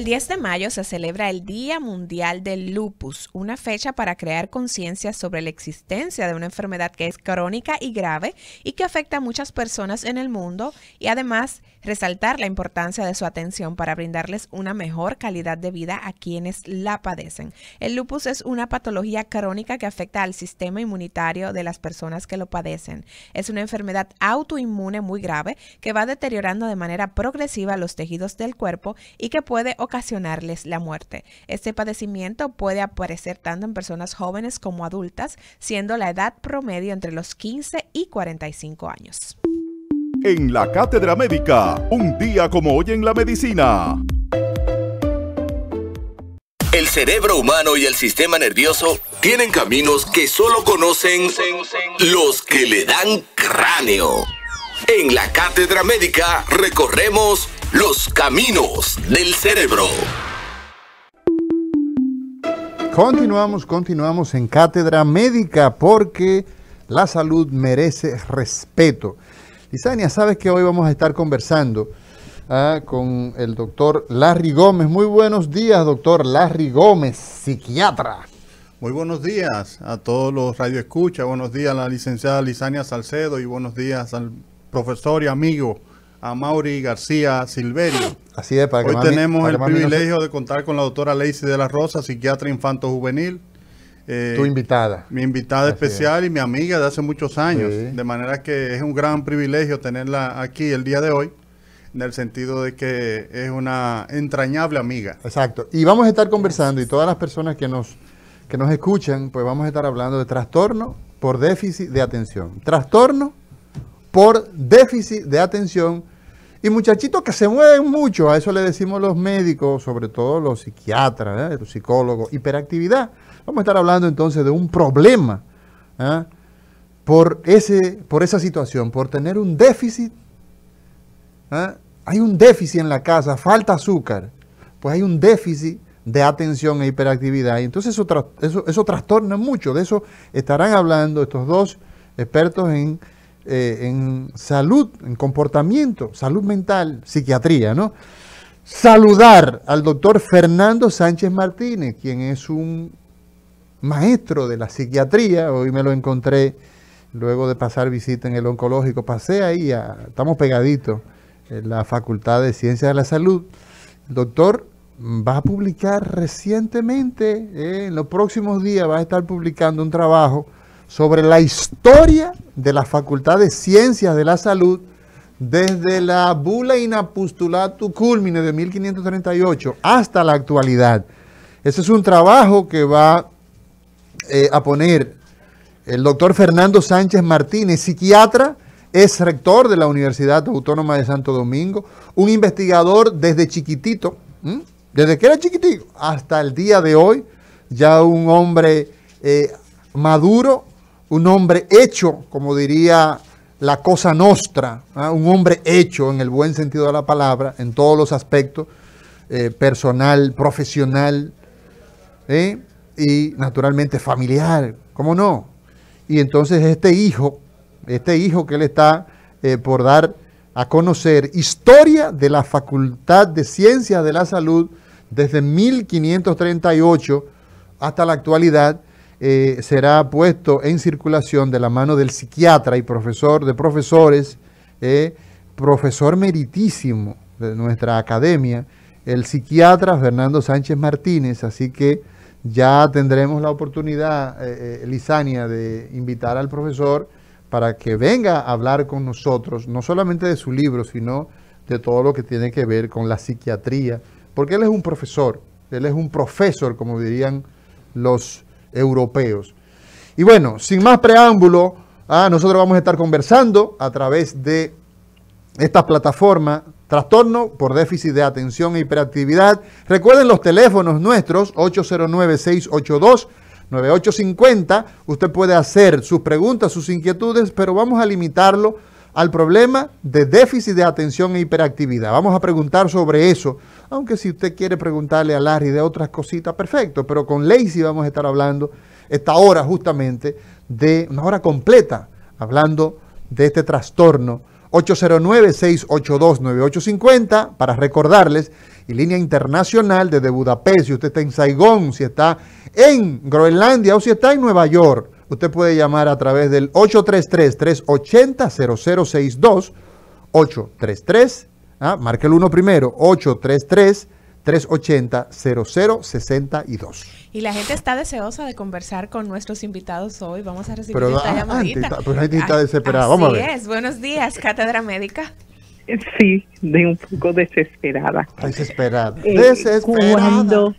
El 10 de mayo se celebra el Día Mundial del Lupus, una fecha para crear conciencia sobre la existencia de una enfermedad que es crónica y grave y que afecta a muchas personas en el mundo y además resaltar la importancia de su atención para brindarles una mejor calidad de vida a quienes la padecen. El lupus es una patología crónica que afecta al sistema inmunitario de las personas que lo padecen. Es una enfermedad autoinmune muy grave que va deteriorando de manera progresiva los tejidos del cuerpo y que puede ocasionar ocasionarles la muerte. Este padecimiento puede aparecer tanto en personas jóvenes como adultas, siendo la edad promedio entre los 15 y 45 años. En la Cátedra Médica, un día como hoy en la medicina. El cerebro humano y el sistema nervioso tienen caminos que solo conocen los que le dan cráneo. En la Cátedra Médica recorremos los caminos del cerebro. Continuamos, continuamos en cátedra médica porque la salud merece respeto. Lisania, sabes que hoy vamos a estar conversando ah, con el doctor Larry Gómez. Muy buenos días, doctor Larry Gómez, psiquiatra. Muy buenos días a todos los radioescuchas. Buenos días a la licenciada Lisania Salcedo y buenos días al profesor y amigo a Mauri García Silverio. Así es, para que Hoy tenemos el privilegio de contar con la doctora Lacey de la Rosa, psiquiatra infanto juvenil. Eh, tu invitada. Mi invitada especial y mi amiga de hace muchos años. De manera que es un gran privilegio tenerla aquí el día de hoy, en el sentido de que es una entrañable amiga. Exacto. Y vamos a estar conversando y todas las personas que nos, que nos escuchan, pues vamos a estar hablando de trastorno por déficit de atención. Trastorno por déficit de atención y muchachitos que se mueven mucho, a eso le decimos los médicos, sobre todo los psiquiatras, ¿eh? los psicólogos, hiperactividad. Vamos a estar hablando entonces de un problema ¿eh? por, ese, por esa situación, por tener un déficit. ¿eh? Hay un déficit en la casa, falta azúcar, pues hay un déficit de atención e hiperactividad. Y entonces eso trastorna mucho, de eso estarán hablando estos dos expertos en eh, en salud, en comportamiento, salud mental, psiquiatría, ¿no? Saludar al doctor Fernando Sánchez Martínez, quien es un maestro de la psiquiatría. Hoy me lo encontré luego de pasar visita en el oncológico. Pasé ahí, a, estamos pegaditos, en la Facultad de Ciencias de la Salud. El doctor va a publicar recientemente, eh, en los próximos días va a estar publicando un trabajo sobre la historia de la Facultad de Ciencias de la Salud desde la bula Inapustulatu culmine de 1538 hasta la actualidad. Ese es un trabajo que va eh, a poner el doctor Fernando Sánchez Martínez, psiquiatra, es rector de la Universidad Autónoma de Santo Domingo, un investigador desde chiquitito, desde que era chiquitito hasta el día de hoy, ya un hombre eh, maduro, un hombre hecho, como diría la cosa nostra, ¿ah? un hombre hecho en el buen sentido de la palabra, en todos los aspectos, eh, personal, profesional ¿eh? y naturalmente familiar, ¿cómo no? Y entonces este hijo, este hijo que él está eh, por dar a conocer, historia de la Facultad de Ciencias de la Salud desde 1538 hasta la actualidad, eh, será puesto en circulación de la mano del psiquiatra y profesor de profesores, eh, profesor meritísimo de nuestra academia, el psiquiatra Fernando Sánchez Martínez. Así que ya tendremos la oportunidad, eh, eh de invitar al profesor para que venga a hablar con nosotros, no solamente de su libro, sino de todo lo que tiene que ver con la psiquiatría, porque él es un profesor, él es un profesor, como dirían los europeos. Y bueno, sin más preámbulo, ah, nosotros vamos a estar conversando a través de esta plataforma Trastorno por déficit de atención e hiperactividad. Recuerden los teléfonos nuestros, 809-682-9850. Usted puede hacer sus preguntas, sus inquietudes, pero vamos a limitarlo al problema de déficit de atención e hiperactividad. Vamos a preguntar sobre eso, aunque si usted quiere preguntarle a Larry de otras cositas, perfecto, pero con Lacey vamos a estar hablando esta hora justamente de una hora completa, hablando de este trastorno. 809-682-9850, para recordarles, y línea internacional desde Budapest, si usted está en Saigón, si está en Groenlandia o si está en Nueva York. Usted puede llamar a través del 833-380-0062. 833, ¿ah? marque el 1 primero, 833. 380-0062. Y la gente está deseosa de conversar con nuestros invitados hoy. Vamos a recibir esta ah, llamadita. la gente ah, está ah, desesperada. Vamos a ver. Buenos días, Cátedra Médica. Sí, de un poco desesperada. Desesperada. Eh, desesperada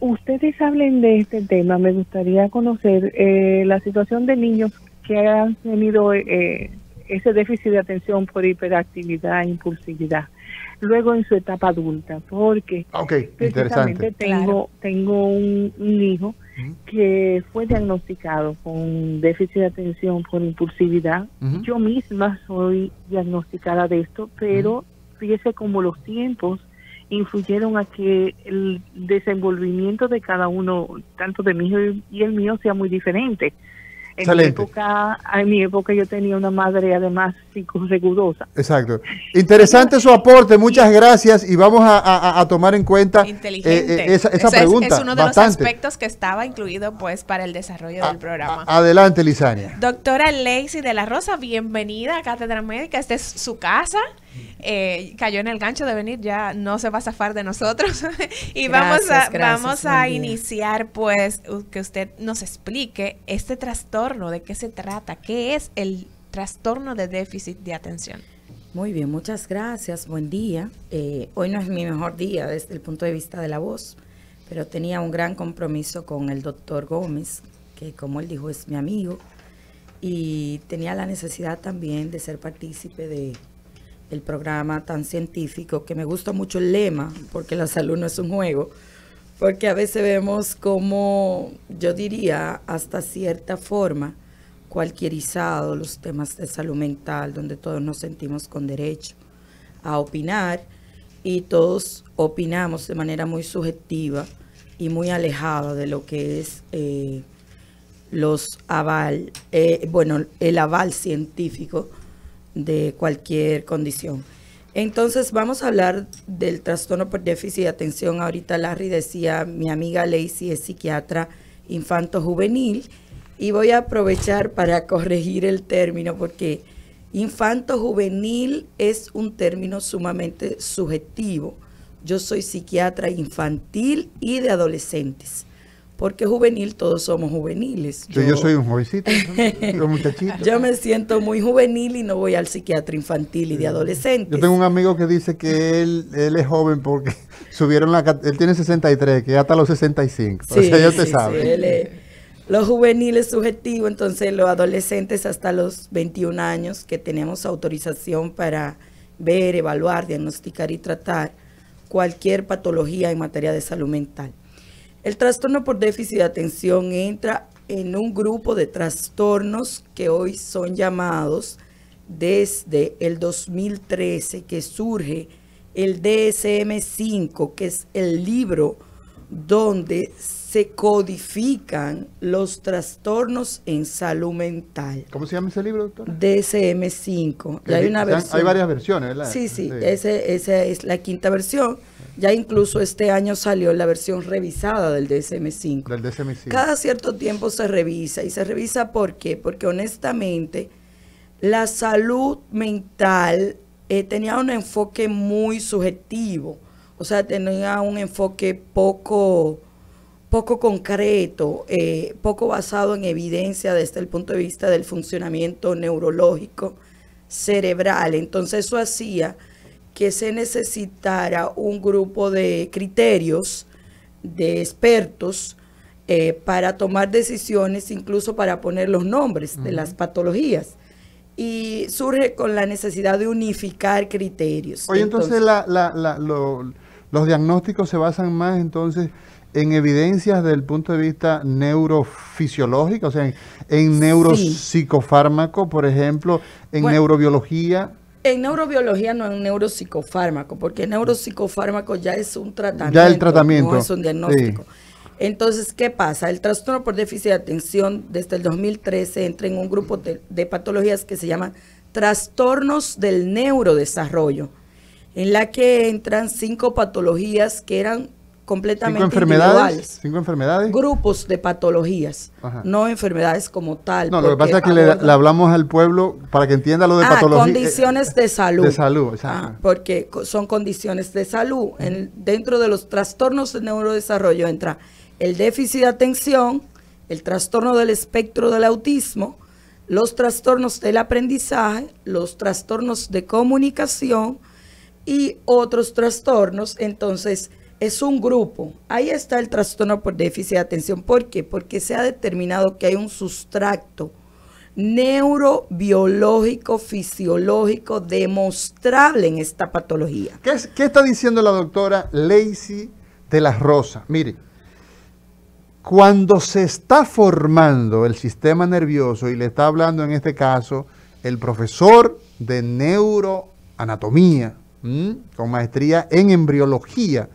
ustedes hablen de este tema. Me gustaría conocer eh, la situación de niños que han tenido eh, ese déficit de atención por hiperactividad e impulsividad. Luego en su etapa adulta, porque ah, okay, precisamente tengo, tengo un, hijo que fue diagnosticado con déficit de atención por impulsividad. Yo misma soy diagnosticada de esto, pero fíjese como los tiempos influyeron a que el desenvolvimiento de cada uno, tanto de mi hijo y el mío, sea muy diferente. En mi, época, en mi época yo tenía una madre además psicosegurosa. Exacto. Interesante su aporte, muchas gracias y vamos a, tomar en cuenta eh, eh, esa, pregunta. Es, uno de los aspectos que estaba incluido pues para el desarrollo del programa. adelante, Lisania. Doctora Lacey de la Rosa, bienvenida a Cátedra Médica, esta es su casa. Eh, cayó en el gancho de venir, ya no se va a zafar de nosotros. y vamos a, vamos a iniciar, pues, que usted nos explique este trastorno, de qué se trata, qué es el trastorno de déficit de atención. Muy bien, muchas gracias, buen día. Eh, hoy no es mi mejor día desde el punto de vista de la voz, pero tenía un gran compromiso con el doctor Gómez, que como él dijo es mi amigo, y tenía la necesidad también de ser partícipe de el programa tan científico, que me gusta mucho el lema, porque la salud no es un juego, porque a veces vemos como, yo diría, hasta cierta forma, cualquierizado los temas de salud mental, donde todos nos sentimos con derecho a opinar y todos opinamos de manera muy subjetiva y muy alejada de lo que es eh, los aval, eh, bueno, el aval científico de cualquier condición. Entonces vamos a hablar del trastorno por déficit de atención. Ahorita Larry decía, mi amiga Lacey es psiquiatra infanto-juvenil y voy a aprovechar para corregir el término porque infanto-juvenil es un término sumamente subjetivo. Yo soy psiquiatra infantil y de adolescentes porque juvenil todos somos juveniles. Yo, soy un jovencito, un muchachito. yo me siento muy juvenil y no voy al psiquiatra infantil y de adolescente. Yo tengo un amigo que dice que él, él es joven porque subieron la... Él tiene 63, que hasta los 65. Sí, o sea, ya te sí, es, los juveniles subjetivos, entonces los adolescentes hasta los 21 años que tenemos autorización para ver, evaluar, diagnosticar y tratar cualquier patología en materia de salud mental. El trastorno por déficit de atención entra en un grupo de trastornos que hoy son llamados desde el 2013 que surge el DSM-5, que es el libro donde se codifican los trastornos en salud mental. ¿Cómo se llama ese libro, doctora? DSM-5. hay varias versiones, ¿verdad? Sí, sí, esa es la quinta versión. Ya incluso este año salió la versión revisada del DSM-5. Del DSM-5. Cada cierto tiempo se revisa. ¿Y se revisa por qué? Porque honestamente la salud mental eh, tenía un enfoque muy subjetivo. O sea, tenía un enfoque poco poco concreto, eh, poco basado en evidencia desde el punto de vista del funcionamiento neurológico cerebral. Entonces eso hacía que se necesitara un grupo de criterios, de expertos, eh, para tomar decisiones, incluso para poner los nombres de las patologías. Y surge con la necesidad de unificar criterios. Oye, entonces, los diagnósticos se basan más entonces en evidencias desde el punto de vista neurofisiológico, o sea, en, neuropsicofármaco, por ejemplo, en neurobiología? En neurobiología, no en neuropsicofármaco, porque neuropsicofármaco ya es un tratamiento. Ya el tratamiento. No es un diagnóstico. Entonces, ¿qué pasa? El trastorno por déficit de atención desde el 2013 entra en un grupo de, de patologías que se llaman trastornos del neurodesarrollo, en la que entran cinco patologías que eran completamente cinco enfermedades, Cinco enfermedades. Grupos de patologías, no enfermedades como tal. No, lo que pasa es que le, hablamos al pueblo para que entienda lo de ah, eh, Condiciones de salud. De salud, ah, porque son condiciones de salud. En, dentro de los trastornos de neurodesarrollo entra el déficit de atención, el trastorno del espectro del autismo, los trastornos del aprendizaje, los trastornos de comunicación y otros trastornos. Entonces, es un grupo. Ahí está el trastorno por déficit de atención. ¿Por qué? Porque se ha determinado que hay un sustracto neurobiológico, fisiológico, demostrable en esta patología. ¿Qué, está diciendo la doctora Lacey de las Rosas? Mire, cuando se está formando el sistema nervioso, y le está hablando en este caso el profesor de neuroanatomía, con maestría en embriología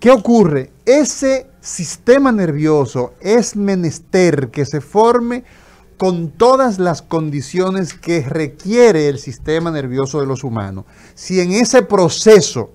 ¿Qué ocurre? Ese sistema nervioso es menester que se forme con todas las condiciones que requiere el sistema nervioso de los humanos. Si en ese proceso,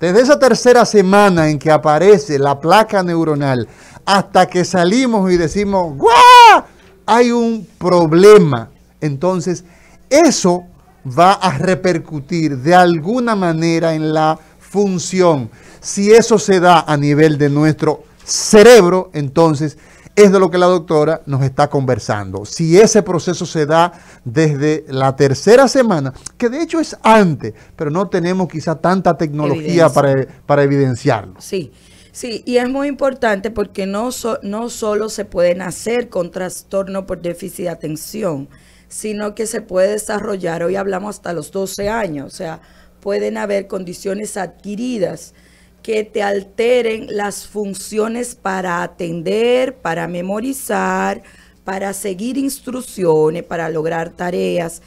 desde esa tercera semana en que aparece la placa neuronal hasta que salimos y decimos, ¡guau! Hay un problema. Entonces, eso va a repercutir de alguna manera en la función. Si eso se da a nivel de nuestro cerebro, entonces es de lo que la doctora nos está conversando. Si ese proceso se da desde la tercera semana, que de hecho es antes, pero no tenemos quizá tanta tecnología para, evidenciarlo. Sí, sí, y es muy importante porque no, no solo se puede nacer con trastorno por déficit de atención, sino que se puede desarrollar, hoy hablamos hasta los 12 años, o sea, pueden haber condiciones adquiridas que te alteren las funciones para atender, para memorizar, para seguir instrucciones, para lograr tareas.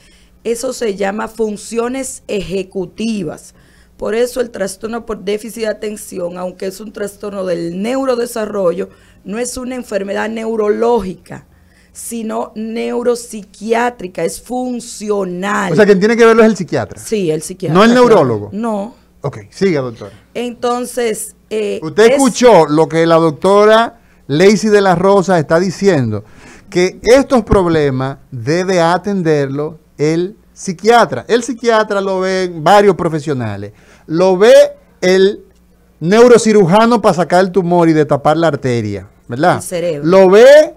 Eso se llama funciones ejecutivas. Por eso el trastorno por déficit de atención, aunque es un trastorno del neurodesarrollo, no es una enfermedad neurológica sino neuropsiquiátrica, es funcional. O sea, quien tiene que verlo es el psiquiatra. Sí, el psiquiatra. No el neurólogo. No. Ok, siga, doctora. Entonces... Eh, Usted escuchó lo que la doctora Lacey de la Rosa está diciendo, que estos problemas debe atenderlo el psiquiatra. El psiquiatra lo ven varios profesionales. Lo ve el neurocirujano para sacar el tumor y de tapar la arteria, ¿verdad? El cerebro. Lo ve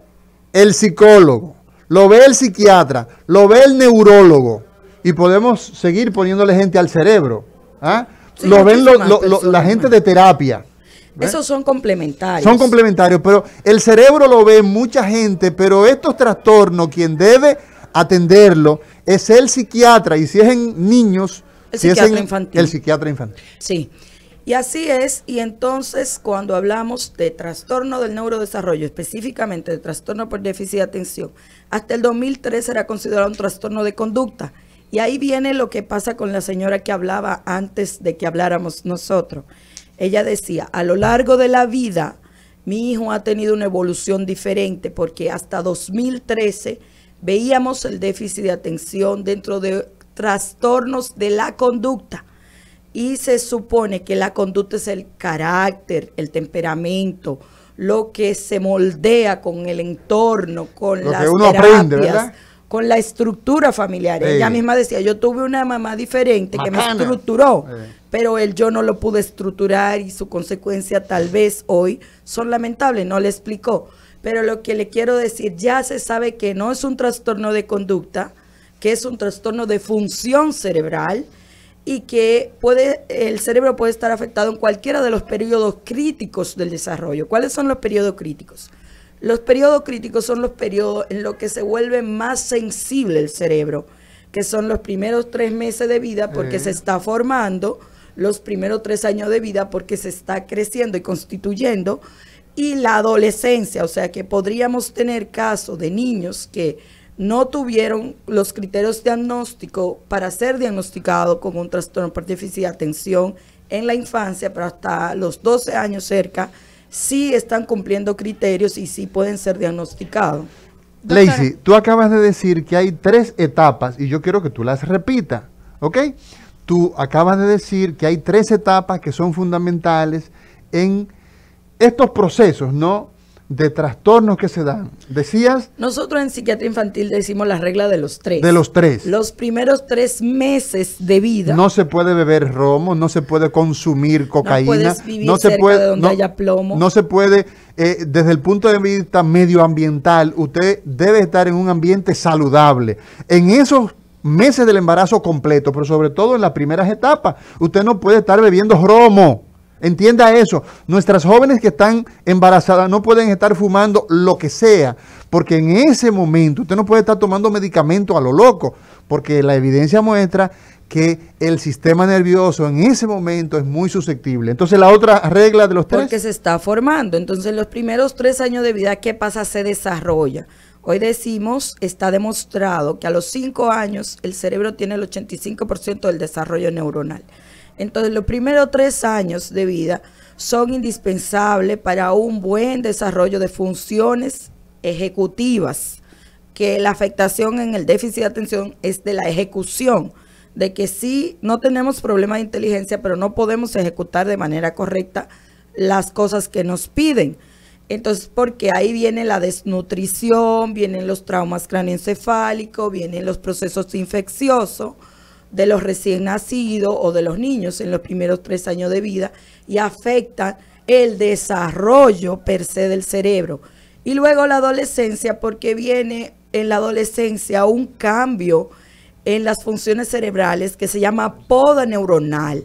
el psicólogo, lo ve el psiquiatra, lo ve el neurólogo. Y podemos seguir poniéndole gente al cerebro. ¿ah? lo ven la gente de terapia. Esos son complementarios. Son complementarios, pero el cerebro lo ve mucha gente, pero estos trastornos, quien debe atenderlo es el psiquiatra. Y si es en niños, es El psiquiatra infantil. Sí. Y así es, y entonces cuando hablamos de trastorno del neurodesarrollo, específicamente de trastorno por déficit de atención, hasta el 2003 era considerado un trastorno de conducta. Y ahí viene lo que pasa con la señora que hablaba antes de que habláramos nosotros. Ella decía, a lo largo de la vida, mi hijo ha tenido una evolución diferente porque hasta 2013 veíamos el déficit de atención dentro de trastornos de la conducta. Y se supone que la conducta es el carácter, el temperamento, lo que se moldea con el entorno, con las con la estructura familiar. Ella misma decía, yo tuve una mamá diferente que me estructuró, pero él yo no lo pude estructurar y su consecuencia tal vez hoy son lamentables, no le explicó. Pero lo que le quiero decir, ya se sabe que no es un trastorno de conducta, que es un trastorno de función cerebral, y que puede, el cerebro puede estar afectado en cualquiera de los periodos críticos del desarrollo. ¿Cuáles son los periodos críticos? Los periodos críticos son los periodos en los que se vuelve más sensible el cerebro, que son los primeros tres meses de vida porque se está formando, los primeros tres años de vida porque se está creciendo y constituyendo, y la adolescencia, o sea que podríamos tener casos de niños que no tuvieron los criterios diagnóstico para ser diagnosticado con un trastorno por déficit de atención en la infancia, pero hasta los 12 años cerca, sí están cumpliendo criterios y sí pueden ser diagnosticados. Lacey, tú acabas de decir que hay tres etapas y yo quiero que tú las repitas, ¿ok? Tú acabas de decir que hay tres etapas que son fundamentales en estos procesos, ¿no? de trastornos que se dan. Decías. Nosotros en psiquiatría infantil decimos la regla de los tres. De los tres. Los primeros tres meses de vida. No se puede beber romo, no se puede consumir cocaína. No, vivir se puede. donde no, haya plomo. No se puede. Eh, desde el punto de vista medioambiental, usted debe estar en un ambiente saludable. En esos meses del embarazo completo, pero sobre todo en las primeras etapas, usted no puede estar bebiendo romo Entienda eso. Nuestras jóvenes que están embarazadas no pueden estar fumando lo que sea, porque en ese momento usted no puede estar tomando medicamentos a lo loco, porque la evidencia muestra que el sistema nervioso en ese momento es muy susceptible. Entonces la otra regla de los tres... Porque se está formando. Entonces los primeros tres años de vida, ¿qué pasa? Se desarrolla. Hoy decimos, está demostrado que a los cinco años el cerebro tiene el 85% del desarrollo neuronal. Entonces, los primeros tres años de vida son indispensables para un buen desarrollo de funciones ejecutivas, que la afectación en el déficit de atención es de la ejecución, de que sí, no tenemos problemas de inteligencia, pero no podemos ejecutar de manera correcta las cosas que nos piden. Entonces, porque ahí viene la desnutrición, vienen los traumas cráneoencefálicos, vienen los procesos infecciosos, de los recién nacidos o de los niños en los primeros tres años de vida y afecta el desarrollo per se del cerebro. Y luego la adolescencia, porque viene en la adolescencia un cambio en las funciones cerebrales que se llama poda neuronal.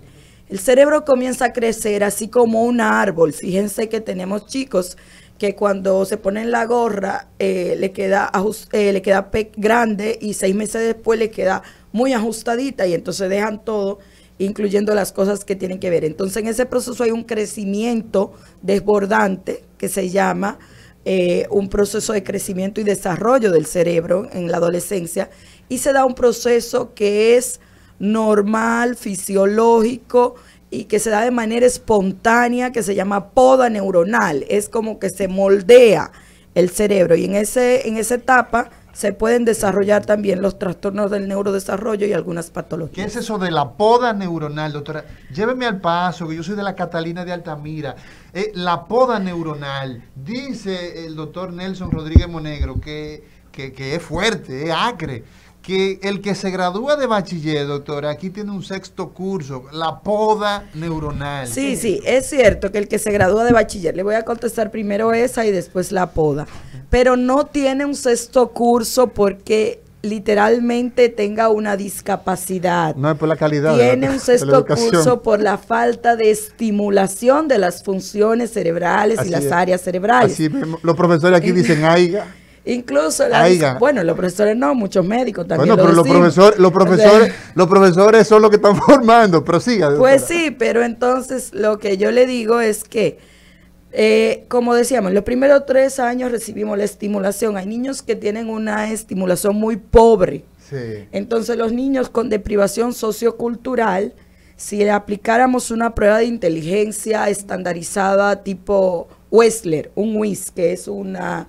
El cerebro comienza a crecer así como un árbol. Fíjense que tenemos chicos que cuando se ponen la gorra eh, le queda, eh, le queda grande y seis meses después le queda muy ajustadita y entonces dejan todo, incluyendo las cosas que tienen que ver. Entonces en ese proceso hay un crecimiento desbordante que se llama eh, un proceso de crecimiento y desarrollo del cerebro en la adolescencia y se da un proceso que es normal, fisiológico y que se da de manera espontánea, que se llama poda neuronal. Es como que se moldea el cerebro y en, ese, en esa etapa se pueden desarrollar también los trastornos del neurodesarrollo y algunas patologías. ¿Qué es eso de la poda neuronal, doctora? Lléveme al paso, que yo soy de la Catalina de Altamira. Eh, la poda neuronal, dice el doctor Nelson Rodríguez Monegro, que, que es fuerte, es acre, que el que se gradúa de bachiller, doctora, aquí tiene un sexto curso, la poda neuronal. Sí, sí, es cierto que el que se gradúa de bachiller, le voy a contestar primero esa y después la poda pero no tiene un sexto curso porque literalmente tenga una discapacidad. No es por la calidad. Tiene un sexto curso por la falta de estimulación de las funciones cerebrales y las áreas cerebrales. los profesores aquí dicen, aiga. Incluso, la, bueno, los profesores no, muchos médicos también. Bueno, pero los, profesores, los, profesores, los profesores son los que están formando, pero siga. Pues sí, pero entonces lo que yo le digo es que eh, como decíamos, los primeros tres años recibimos la estimulación. Hay niños que tienen una estimulación muy pobre. Entonces los niños con deprivación sociocultural, si le aplicáramos una prueba de inteligencia estandarizada tipo Wessler, un WIS, que es una,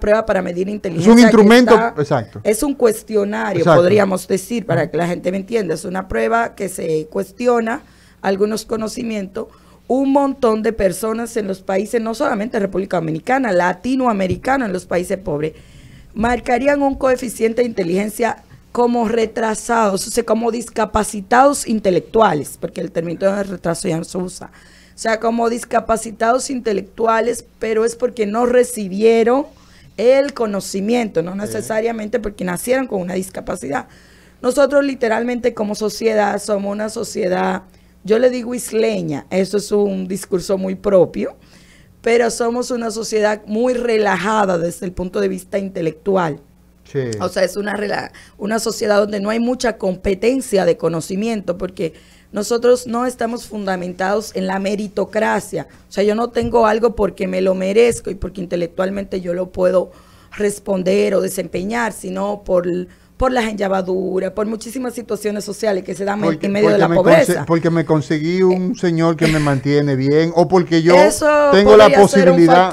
prueba para medir inteligencia. Es un instrumento, exacto. Es un cuestionario, podríamos decir, para que la gente me entienda. Es una prueba que se cuestiona algunos conocimientos un montón de personas en los países, no solamente República Dominicana, Latinoamericana, en los países pobres, marcarían un coeficiente de inteligencia como retrasados, o sea, como discapacitados intelectuales, porque el término de retraso ya no se usa. O sea, como discapacitados intelectuales, pero es porque no recibieron el conocimiento, no necesariamente porque nacieron con una discapacidad. Nosotros literalmente como sociedad somos una sociedad yo le digo isleña, eso es un discurso muy propio, pero somos una sociedad muy relajada desde el punto de vista intelectual. O sea, es una, una sociedad donde no hay mucha competencia de conocimiento, porque nosotros no estamos fundamentados en la meritocracia. O sea, yo no tengo algo porque me lo merezco y porque intelectualmente yo lo puedo responder o desempeñar, sino por por las enllavaduras, por muchísimas situaciones sociales que se dan en medio de la pobreza. Porque me conseguí un eh, señor que me mantiene bien, o porque yo tengo la posibilidad.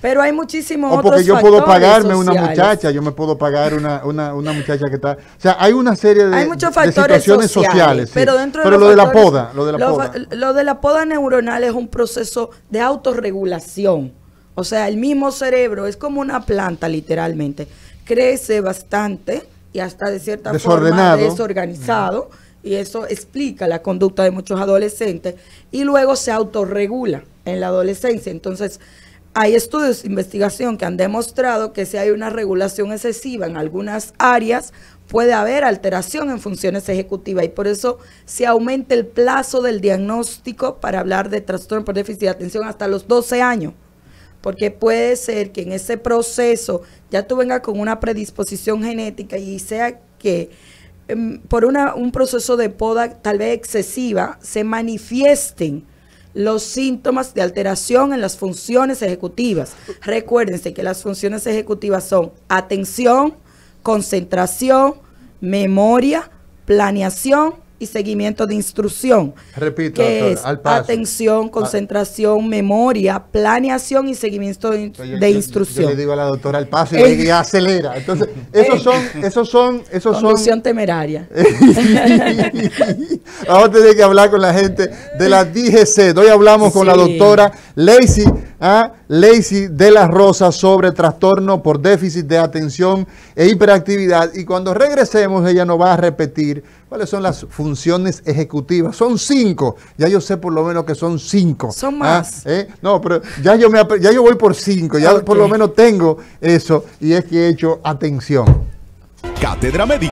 Pero hay muchísimos otros O porque yo puedo pagarme una muchacha, yo me puedo pagar una, una, muchacha que está. O sea, hay una serie de, hay situaciones sociales. Pero dentro de lo, de la poda, lo de la poda. Lo de la poda neuronal es un proceso de autorregulación. O sea, el mismo cerebro es como una planta, literalmente crece bastante y hasta de cierta desordenado. forma desorganizado. Y eso explica la conducta de muchos adolescentes. Y luego se autorregula en la adolescencia. Entonces, hay estudios de investigación que han demostrado que si hay una regulación excesiva en algunas áreas, puede haber alteración en funciones ejecutivas y por eso se aumenta el plazo del diagnóstico para hablar de trastorno por déficit de atención hasta los 12 años porque puede ser que en ese proceso ya tú vengas con una predisposición genética y sea que em, por un proceso de poda tal vez excesiva se manifiesten los síntomas de alteración en las funciones ejecutivas. Recuérdense que las funciones ejecutivas son atención, concentración, memoria, planeación y seguimiento de instrucción. Repito, atención, ah. concentración, memoria, planeación y seguimiento de, instrucción. Yo le digo a la doctora al paso y acelera. Entonces, esos eh, son, esos son, esos son. temeraria. Vamos a tener que hablar con la gente de la DGC. Hoy hablamos con la doctora Lacey, ¿ah? Lacey de las Rosas sobre trastorno por déficit de atención e hiperactividad. Y cuando regresemos, ella nos va a repetir cuáles son las funciones ejecutivas. Son cinco. Ya yo sé por lo menos que son cinco. Son ¿ah? más. ¿Eh? No, pero ya yo, me, yo voy por cinco. Ya por lo menos tengo eso. Y es que he hecho atención. Cátedra Médica.